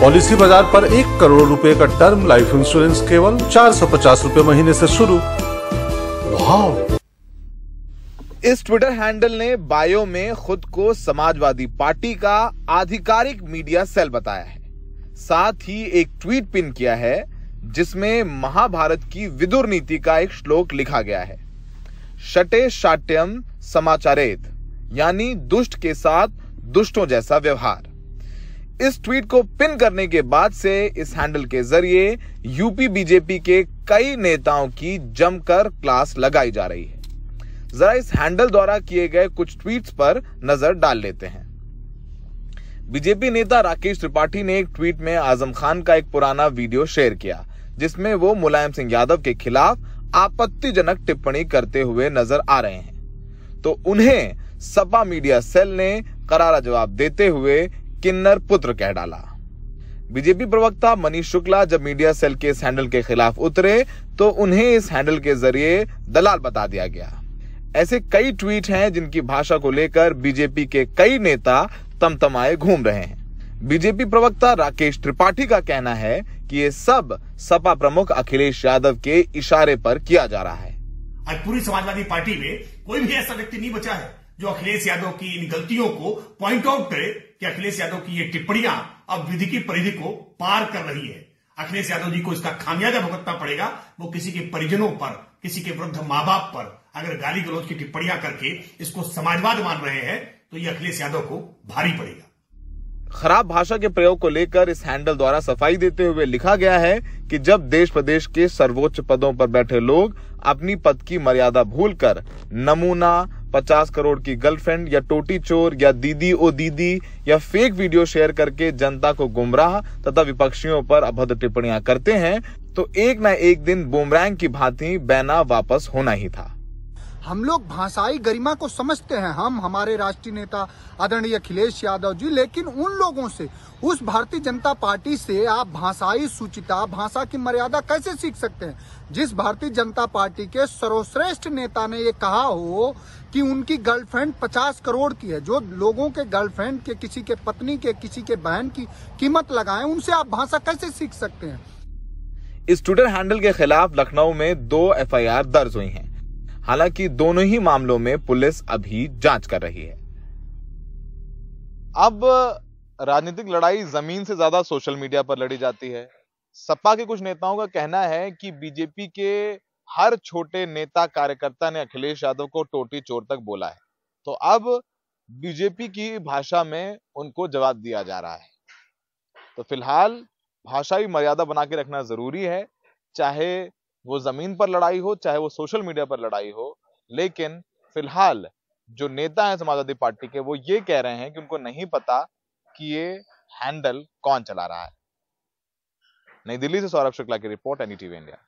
policy बाजार पर एक करोड़ रुपए का टर्म लाइफ इंश्योरेंस केवल चार सौ पचास रूपए महीने से शुरू इस ट्विटर हैंडल ने बायो में खुद को समाजवादी पार्टी का आधिकारिक मीडिया सेल बताया है साथ ही एक ट्वीट पिन किया है जिसमें महाभारत की विदुर नीति का एक श्लोक लिखा गया है शटे शाट्यम समाचारेत यानी दुष्ट के साथ दुष्टों जैसा व्यवहार इस ट्वीट को पिन करने के बाद से इस हैंडल के जरिए यूपी बीजेपी के कई नेताओं की जमकर क्लास लगाई जा रही है जरा इस हैंडल द्वारा किए गए कुछ ट्वीट्स पर नजर डाल लेते हैं बीजेपी नेता राकेश त्रिपाठी ने एक ट्वीट में आजम खान का एक पुराना वीडियो शेयर किया जिसमें वो मुलायम सिंह यादव के खिलाफ आपत्तिजनक टिप्पणी करते हुए नजर आ रहे हैं तो उन्हें सपा मीडिया सेल ने करारा जवाब देते हुए किन्नर पुत्र कह डाला बीजेपी प्रवक्ता मनीष शुक्ला जब मीडिया सेल के इस हैंडल के खिलाफ उतरे तो उन्हें इस हैंडल के जरिए दलाल बता दिया गया ऐसे कई ट्वीट हैं जिनकी भाषा को लेकर बीजेपी के कई नेता तमतमाए घूम रहे हैं बीजेपी प्रवक्ता राकेश त्रिपाठी का कहना है कि ये सब सपा प्रमुख अखिलेश यादव के इशारे पर किया जा रहा है आज पूरी समाजवादी पार्टी में कोई भी ऐसा व्यक्ति नहीं बचा है जो अखिलेश यादव की इन गलतियों को प्वाइंट आउट करे कि अखिलेश यादव की ये टिप्पणियां अब विधि की परिधि को पार कर रही है अखिलेश यादव जी को इसका खामियाजा भुगतना पड़ेगा वो किसी के परिजनों पर किसी के वृद्ध माँ बाप पर अगर गाली गलौज की टिप्पणियां करके इसको समाजवाद मान रहे हैं तो ये अखिलेश यादव को भारी पड़ेगा खराब भाषा के प्रयोग को लेकर इस हैंडल द्वारा सफाई देते हुए लिखा गया है कि जब देश प्रदेश के सर्वोच्च पदों पर बैठे लोग अपनी पद की मर्यादा भूलकर नमूना पचास करोड़ की गर्लफ्रेंड या टोटी चोर या दीदी ओ दीदी या फेक वीडियो शेयर करके जनता को गुमराह तथा विपक्षियों पर अभद्र टिप्पणियां करते हैं तो एक न एक दिन बुमरैंग की भांति बैना वापस होना ही था हम लोग भाषाई गरिमा को समझते हैं हम हमारे राष्ट्रीय नेता आदरणीय अखिलेश यादव जी लेकिन उन लोगों से उस भारतीय जनता पार्टी से आप भाषाई सूचिता भाषा की मर्यादा कैसे सीख सकते हैं जिस भारतीय जनता पार्टी के सर्वश्रेष्ठ नेता ने ये कहा हो कि उनकी गर्लफ्रेंड 50 करोड़ की है जो लोगों के गर्लफ्रेंड के किसी के पत्नी के किसी के बहन की कीमत लगाए उनसे आप भाषा कैसे सीख सकते हैं इस ट्विटर हैंडल के खिलाफ लखनऊ में दो एफआईआर दर्ज हुई हैं हालांकि दोनों ही मामलों में पुलिस अभी जांच कर रही है अब राजनीतिक लड़ाई जमीन से ज्यादा सोशल मीडिया पर लड़ी जाती है सपा के कुछ नेताओं का कहना है कि बीजेपी के हर छोटे नेता कार्यकर्ता ने अखिलेश यादव को टोटी चोर तक बोला है तो अब बीजेपी की भाषा में उनको जवाब दिया जा रहा है तो फिलहाल भाषाई मर्यादा बना के रखना जरूरी है चाहे वो जमीन पर लड़ाई हो चाहे वो सोशल मीडिया पर लड़ाई हो लेकिन फिलहाल जो नेता है समाजवादी पार्टी के वो ये कह रहे हैं कि उनको नहीं पता कि ये हैंडल कौन चला रहा है नई दिल्ली से सौरभ शुक्ला की रिपोर्ट एनईटीवी इंडिया